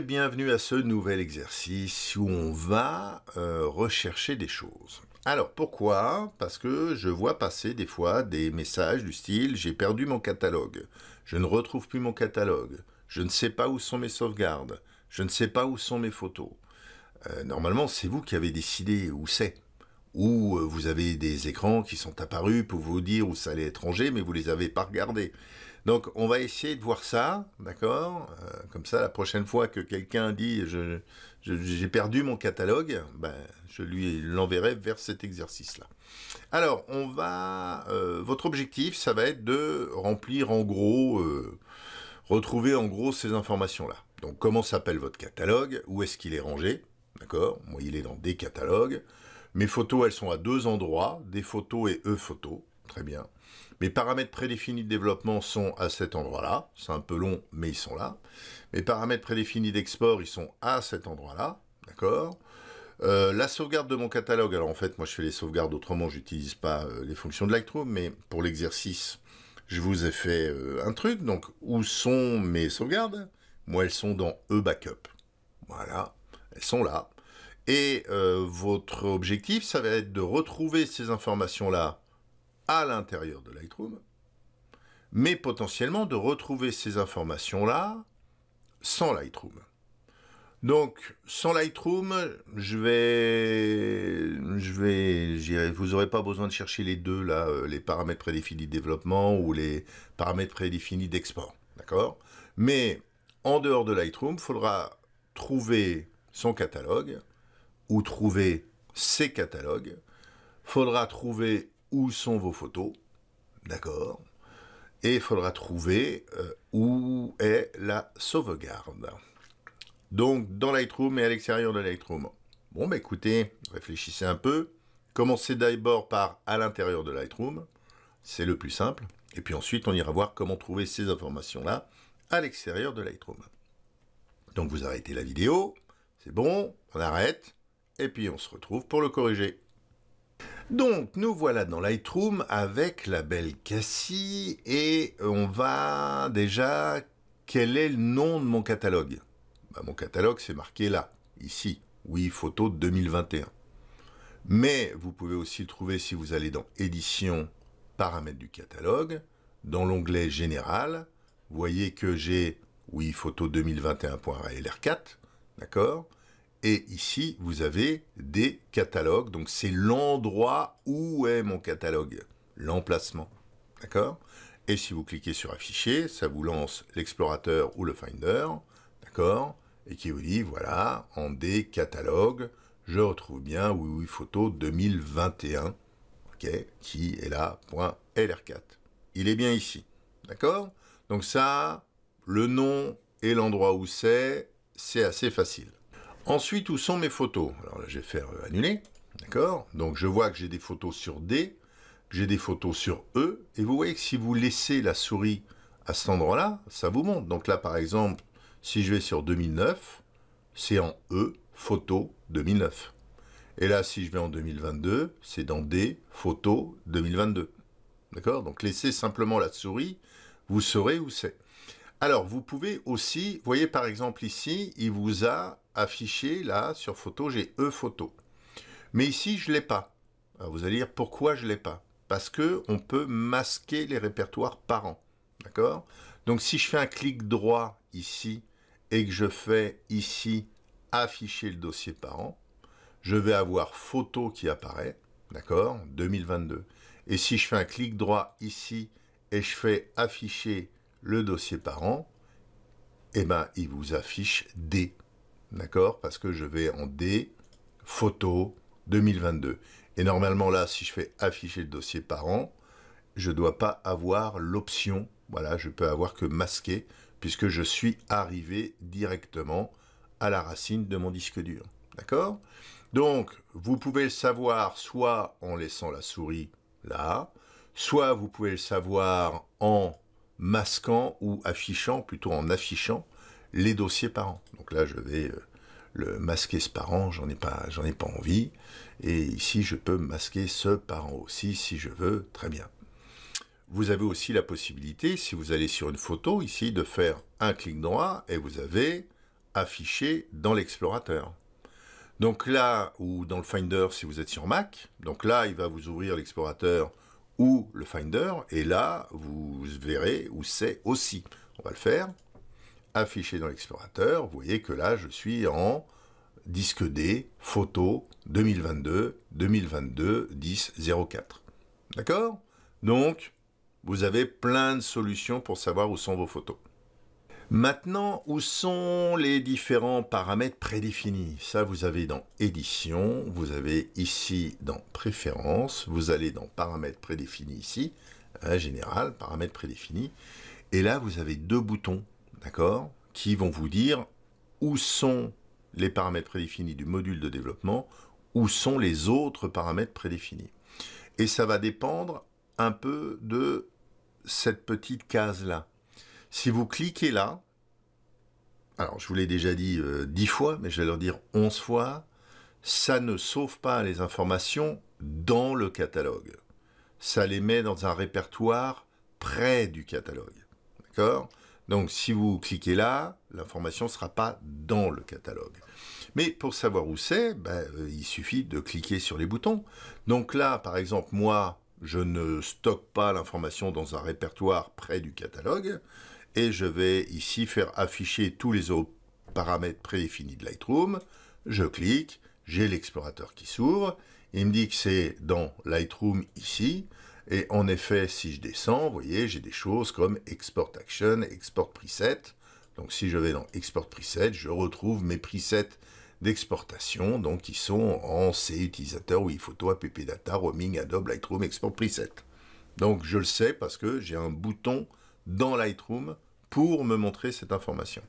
bienvenue à ce nouvel exercice où on va euh, rechercher des choses. Alors pourquoi Parce que je vois passer des fois des messages du style j'ai perdu mon catalogue, je ne retrouve plus mon catalogue, je ne sais pas où sont mes sauvegardes, je ne sais pas où sont mes photos. Euh, normalement c'est vous qui avez décidé où c'est où euh, vous avez des écrans qui sont apparus pour vous dire où ça allait être rangé, mais vous les avez pas regardés. Donc on va essayer de voir ça, d'accord euh, Comme ça, la prochaine fois que quelqu'un dit j'ai perdu mon catalogue, ben, je lui l'enverrai vers cet exercice-là. Alors, on va. Euh, votre objectif, ça va être de remplir en gros, retrouver en gros ces informations-là. Donc comment s'appelle votre catalogue Où est-ce qu'il est rangé D'accord Moi, il est dans des catalogues. Mes photos, elles sont à deux endroits, des photos et e-photos. Très bien. Mes paramètres prédéfinis de développement sont à cet endroit-là. C'est un peu long, mais ils sont là. Mes paramètres prédéfinis d'export, ils sont à cet endroit-là. D'accord euh, la sauvegarde de mon catalogue, alors en fait moi je fais les sauvegardes autrement, j'utilise pas euh, les fonctions de Lightroom, mais pour l'exercice je vous ai fait euh, un truc, donc où sont mes sauvegardes Moi elles sont dans e-backup, voilà, elles sont là, et euh, votre objectif, ça va être de retrouver ces informations-là à l'intérieur de Lightroom, mais potentiellement de retrouver ces informations-là sans Lightroom. Donc, sans Lightroom, je vais, je vais, vous n'aurez pas besoin de chercher les deux là, euh, les paramètres prédéfinis de développement ou les paramètres prédéfinis d'export, d'accord Mais en dehors de Lightroom, il faudra trouver son catalogue où trouver ces catalogues. Faudra trouver où sont vos photos. D'accord Et faudra trouver euh, où est la sauvegarde. Donc, dans Lightroom et à l'extérieur de Lightroom. Bon, bah écoutez, réfléchissez un peu. Commencez d'abord par à l'intérieur de Lightroom. C'est le plus simple. Et puis ensuite, on ira voir comment trouver ces informations-là à l'extérieur de Lightroom. Donc vous arrêtez la vidéo, c'est bon, on arrête, et puis on se retrouve pour le corriger. Donc, nous voilà dans Lightroom avec la belle Cassie et on va déjà... Quel est le nom de mon catalogue bah, Mon catalogue, c'est marqué là, ici. Oui, photo 2021. Mais vous pouvez aussi le trouver si vous allez dans Édition, Paramètres du catalogue. Dans l'onglet Général, vous voyez que j'ai, oui, photo 2021.alr4, d'accord et ici, vous avez des catalogues. Donc, c'est l'endroit où est mon catalogue, l'emplacement. D'accord Et si vous cliquez sur Afficher, ça vous lance l'explorateur ou le Finder. D'accord Et qui vous dit, voilà, en des catalogues, je retrouve bien Oui Photo 2021. OK Qui est là .lr4. Il est bien ici. D'accord Donc, ça, le nom et l'endroit où c'est, c'est assez facile. Ensuite, où sont mes photos Alors là, je vais faire euh, annuler. D'accord Donc je vois que j'ai des photos sur D, j'ai des photos sur E. Et vous voyez que si vous laissez la souris à cet endroit-là, ça vous montre. Donc là, par exemple, si je vais sur 2009, c'est en E, photo 2009. Et là, si je vais en 2022, c'est dans D, photo 2022. D'accord Donc laissez simplement la souris, vous saurez où c'est. Alors, vous pouvez aussi, voyez par exemple ici, il vous a affiché là sur photo, j'ai e photo. Mais ici, je l'ai pas. vous allez dire pourquoi je l'ai pas Parce qu'on peut masquer les répertoires parents. D'accord Donc si je fais un clic droit ici et que je fais ici afficher le dossier parent, je vais avoir photo qui apparaît, d'accord 2022. Et si je fais un clic droit ici et je fais afficher le dossier parent, eh ben il vous affiche D. D'accord Parce que je vais en D, photo 2022. Et normalement là, si je fais afficher le dossier par an », je ne dois pas avoir l'option. Voilà, je peux avoir que masqué, puisque je suis arrivé directement à la racine de mon disque dur. D'accord Donc, vous pouvez le savoir soit en laissant la souris là, soit vous pouvez le savoir en masquant ou affichant, plutôt en affichant les dossiers parents Donc là, je vais euh, le masquer ce parent, j'en ai pas, j'en ai pas envie. Et ici, je peux masquer ce parent aussi si je veux. Très bien. Vous avez aussi la possibilité, si vous allez sur une photo ici, de faire un clic droit et vous avez affiché dans l'explorateur. Donc là, ou dans le Finder si vous êtes sur Mac, donc là, il va vous ouvrir l'explorateur ou le Finder, et là, vous verrez où c'est aussi. On va le faire affiché dans l'explorateur, vous voyez que là, je suis en disque D, photo 2022, 2022, 10, 04. D'accord Donc, vous avez plein de solutions pour savoir où sont vos photos. Maintenant, où sont les différents paramètres prédéfinis Ça, vous avez dans Édition, vous avez ici dans Préférences, vous allez dans Paramètres prédéfinis ici, Général, Paramètres prédéfinis, et là, vous avez deux boutons d'accord, qui vont vous dire où sont les paramètres prédéfinis du module de développement, où sont les autres paramètres prédéfinis. Et ça va dépendre un peu de cette petite case-là. Si vous cliquez là, alors je vous l'ai déjà dit euh, dix fois, mais je vais leur dire onze fois, ça ne sauve pas les informations dans le catalogue. Ça les met dans un répertoire près du catalogue. D'accord donc si vous cliquez là, l'information ne sera pas dans le catalogue. Mais pour savoir où c'est, ben, euh, il suffit de cliquer sur les boutons. Donc là, par exemple, moi, je ne stocke pas l'information dans un répertoire près du catalogue, et je vais ici faire afficher tous les autres paramètres prédéfinis de Lightroom. Je clique, j'ai l'explorateur qui s'ouvre, il me dit que c'est dans Lightroom ici, et en effet, si je descends, vous voyez, j'ai des choses comme Export Action, Export Preset. Donc si je vais dans Export Preset, je retrouve mes presets d'exportation, donc qui sont en C utilisateur, oui, photo, AppData, data, roaming, Adobe, Lightroom, export preset. Donc je le sais parce que j'ai un bouton dans Lightroom pour me montrer cette information.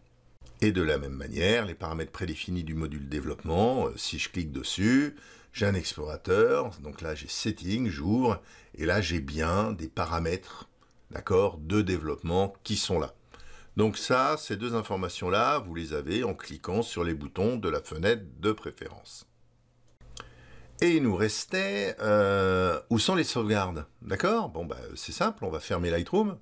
Et de la même manière, les paramètres prédéfinis du module développement, euh, si je clique dessus, j'ai un explorateur, donc là j'ai setting, j'ouvre, et là j'ai bien des paramètres d'accord, de développement qui sont là. Donc ça, ces deux informations-là, vous les avez en cliquant sur les boutons de la fenêtre de préférence. Et il nous restait, euh, où sont les sauvegardes D'accord Bon, bah, c'est simple, on va fermer Lightroom.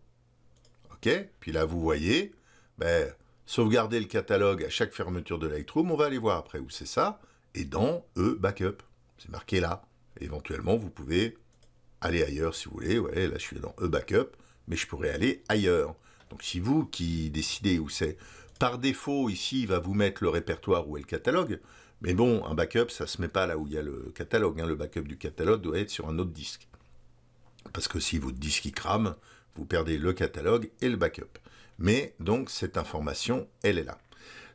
OK Puis là, vous voyez, bah, sauvegarder le catalogue à chaque fermeture de Lightroom, on va aller voir après où c'est ça, et dans E Backup. C'est marqué là. Éventuellement, vous pouvez aller ailleurs si vous voulez. Ouais, là, je suis dans E Backup, mais je pourrais aller ailleurs. Donc, si vous qui décidez où c'est, par défaut, ici, il va vous mettre le répertoire où est le catalogue. Mais bon, un backup, ça ne se met pas là où il y a le catalogue. Hein. Le backup du catalogue doit être sur un autre disque. Parce que si votre disque il crame, vous perdez le catalogue et le backup. Mais donc cette information, elle est là.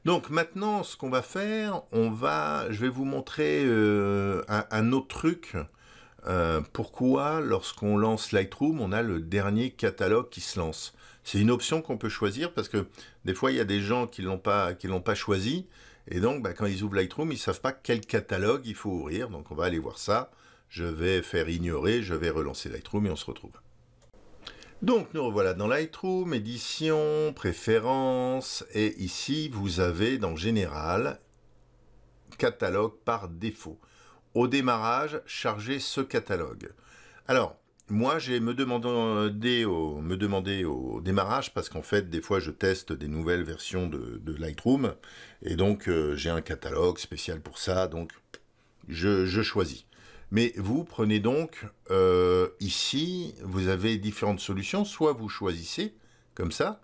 Donc maintenant, ce qu'on va faire, on va, je vais vous montrer euh, un, autre truc. Euh, pourquoi lorsqu'on lance Lightroom, on a le dernier catalogue qui se lance C'est une option qu'on peut choisir parce que des fois, il y a des gens qui l'ont pas, qui l'ont pas choisi. Et donc, bah, quand ils ouvrent Lightroom, ils savent pas quel catalogue il faut ouvrir. Donc, on va aller voir ça. Je vais faire ignorer, je vais relancer Lightroom et on se retrouve. Donc nous revoilà dans Lightroom, édition, préférences, et ici vous avez dans général, catalogue par défaut. Au démarrage, chargez ce catalogue. Alors, moi j'ai me demandé au, me demander au démarrage, parce qu'en fait des fois je teste des nouvelles versions de, Lightroom, et donc euh, j'ai un catalogue spécial pour ça, donc je choisis. Mais vous prenez donc euh, ici, vous avez différentes solutions. Soit vous choisissez comme ça,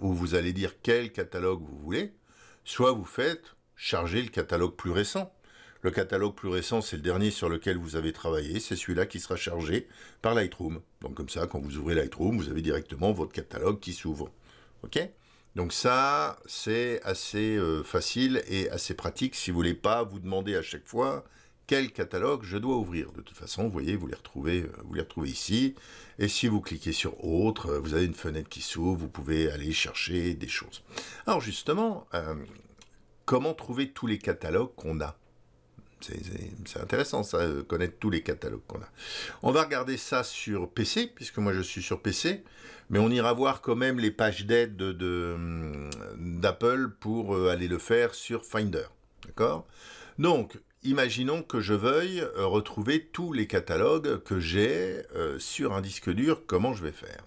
où vous allez dire quel catalogue vous voulez, soit vous faites charger le catalogue plus récent. Le catalogue plus récent, c'est le dernier sur lequel vous avez travaillé, c'est celui-là qui sera chargé par Lightroom. Donc comme ça, quand vous ouvrez Lightroom, vous avez directement votre catalogue qui s'ouvre. OK donc ça, c'est assez euh, facile et assez pratique si vous voulez pas vous demander à chaque fois quel catalogue je dois ouvrir. De toute façon, vous voyez, vous les retrouvez, euh, vous les retrouvez ici. Et si vous cliquez sur autre euh, vous avez une fenêtre qui s'ouvre, vous pouvez aller chercher des choses. Alors justement, euh, comment trouver tous les catalogues qu'on a c'est intéressant ça, connaître tous les catalogues qu'on a. On va regarder ça sur PC, puisque moi je suis sur PC, mais on ira voir quand même les pages d'aide d'Apple de, hum, d'apple pour aller le faire sur Finder. D'accord Donc, imaginons que je veuille euh, retrouver tous les catalogues que j'ai euh, sur un disque dur, comment je vais faire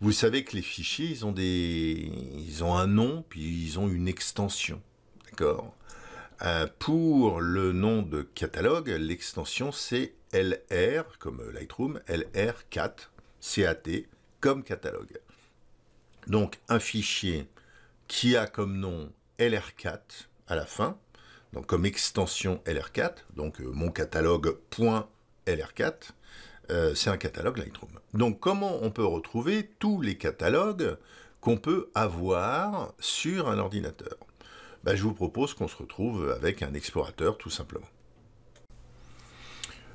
Vous savez que les fichiers, ils ont, un nom, puis ils ont une extension. D'accord euh, Pour le nom de catalogue, l'extension c'est LR, comme Lightroom, LR4, CAT, comme catalogue. Donc un fichier qui a comme nom LR4 à la fin, donc comme extension LR4, donc euh, mon catalogue.lr4, euh, c'est un catalogue Lightroom. Donc comment on peut retrouver tous les catalogues qu'on peut avoir sur un ordinateur ben, Je vous propose qu'on se retrouve avec un explorateur tout simplement.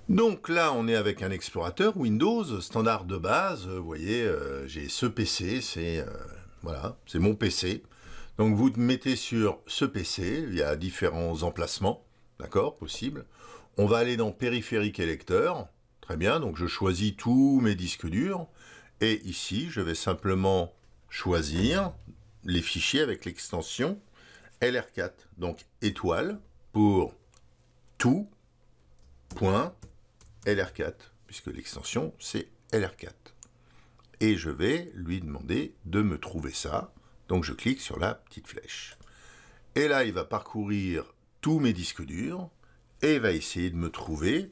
Donc là, on est avec un explorateur Windows, standard de base. Vous voyez, euh, j'ai ce PC, c'est voilà, c'est mon PC. Donc vous mettez sur ce PC, il y a différents emplacements, d'accord, possible. On va aller dans périphérique et lecteur. Très bien, donc je choisis tous mes disques durs. Et ici, je vais simplement choisir les fichiers avec l'extension LR4. Donc étoile pour toutlr 4 puisque l'extension c'est LR4. Et je vais lui demander de me trouver ça donc je clique sur la petite flèche. Et là, il va parcourir tous mes disques durs et va essayer de me trouver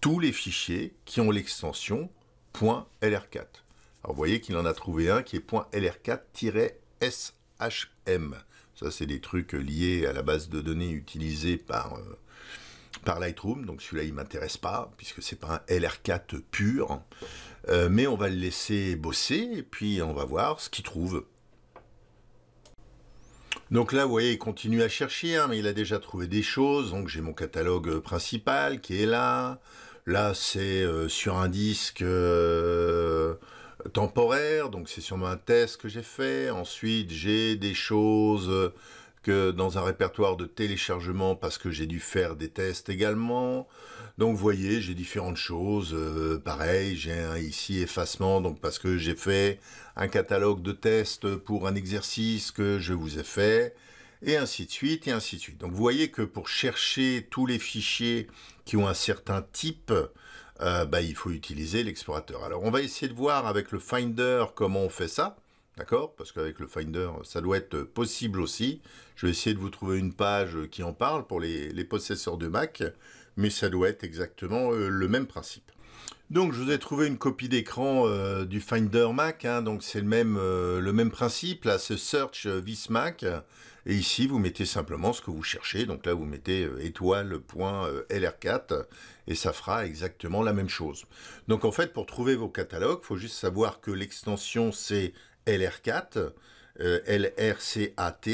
tous les fichiers qui ont l'extension .lr4. Alors vous voyez qu'il en a trouvé un qui est .lr4-shm. Ça, c'est des trucs liés à la base de données utilisée par, euh, par Lightroom. Donc celui-là, il ne m'intéresse pas, puisque ce n'est pas un LR4 pur. Euh, mais on va le laisser bosser, et puis on va voir ce qu'il trouve. Donc là, vous voyez, il continue à chercher, hein, mais il a déjà trouvé des choses. Donc j'ai mon catalogue euh, principal qui est là. Là, c'est euh, sur un disque euh, temporaire, donc c'est sûrement un test que j'ai fait. Ensuite, j'ai des choses que dans un répertoire de téléchargement parce que j'ai dû faire des tests également. Donc vous voyez, j'ai différentes choses. Euh, pareil, j'ai ici effacement, donc parce que j'ai fait un catalogue de tests pour un exercice que je vous ai fait, et ainsi de suite, et ainsi de suite. Donc vous voyez que pour chercher tous les fichiers qui ont un certain type, euh, bah, il faut utiliser l'explorateur. Alors on va essayer de voir avec le Finder comment on fait ça. D'accord Parce qu'avec le Finder, ça doit être possible aussi. Je vais essayer de vous trouver une page qui en parle pour les, possesseurs de Mac, mais ça doit être exactement euh, le même principe. Donc je vous ai trouvé une copie d'écran euh, du Finder Mac, hein, donc c'est le même, euh, le même principe, là ce Search Vis et ici vous mettez simplement ce que vous cherchez, donc là vous mettez étoile.lr4, et ça fera exactement la même chose. Donc en fait pour trouver vos catalogues, il faut juste savoir que l'extension c'est LR4, euh, LRCAT.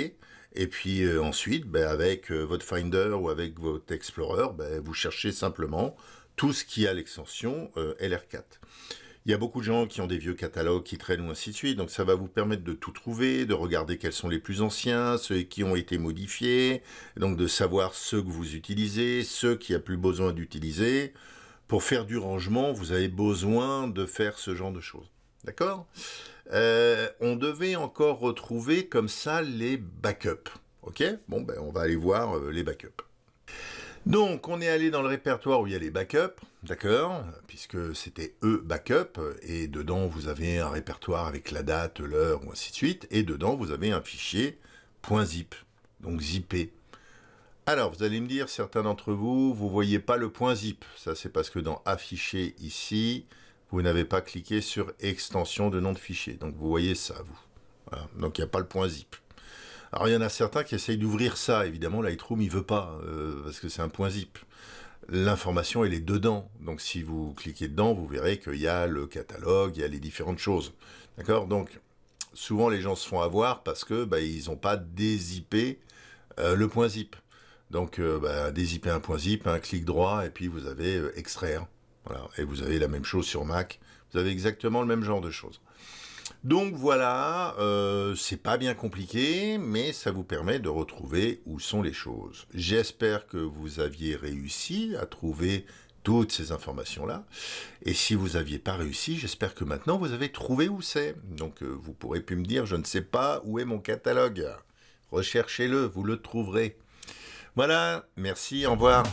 Et puis euh, ensuite, ben, avec euh, votre Finder ou avec votre Explorer, ben, vous cherchez simplement tout ce qui a l'extension LR4. Il y a beaucoup de gens qui ont des vieux catalogues qui traînent ou ainsi de suite, donc ça va vous permettre de tout trouver, de regarder quels sont les plus anciens, ceux qui ont été modifiés, donc de savoir ceux que vous utilisez, ceux qui a plus besoin d'utiliser. Pour faire du rangement, vous avez besoin de faire ce genre de choses. D'accord euh, On devait encore retrouver comme ça les backups. Ok Bon, ben, on va aller voir euh, les backups. Donc, on est allé dans le répertoire où il y a les backups, d'accord Puisque c'était E backup, et dedans, vous avez un répertoire avec la date, l'heure, ou ainsi de suite, et dedans, vous avez un fichier .zip, donc zippé. Alors, vous allez me dire, certains d'entre vous, vous voyez pas le .zip. Ça, c'est parce que dans Afficher ici, vous n'avez pas cliqué sur extension de nom de fichier. Donc vous voyez ça, vous. Donc il n'y a pas le point zip. Alors il y en a certains qui essayent d'ouvrir ça. Évidemment, Lightroom, il veut pas, euh, parce que c'est un point zip. L'information, elle est dedans. Donc si vous cliquez dedans, vous verrez qu'il y a le catalogue, il y a les différentes choses. D'accord Donc souvent, les gens se font avoir parce que bah, ils n'ont pas dézippé euh, le point zip. Donc euh, bah, dézipper un point zip, un clic droit, et puis vous avez extraire. Et vous avez la même chose sur Mac. Vous avez exactement le même genre de choses. Donc voilà, euh, c'est pas bien compliqué, mais ça vous permet de retrouver où sont les choses. J'espère que vous aviez réussi à trouver toutes ces informations-là. Et si vous n'aviez pas réussi, j'espère que maintenant vous avez trouvé où c'est. Donc euh, vous pourrez plus me dire, je ne sais pas où est mon catalogue. Recherchez-le, vous le trouverez. Voilà, merci, au revoir.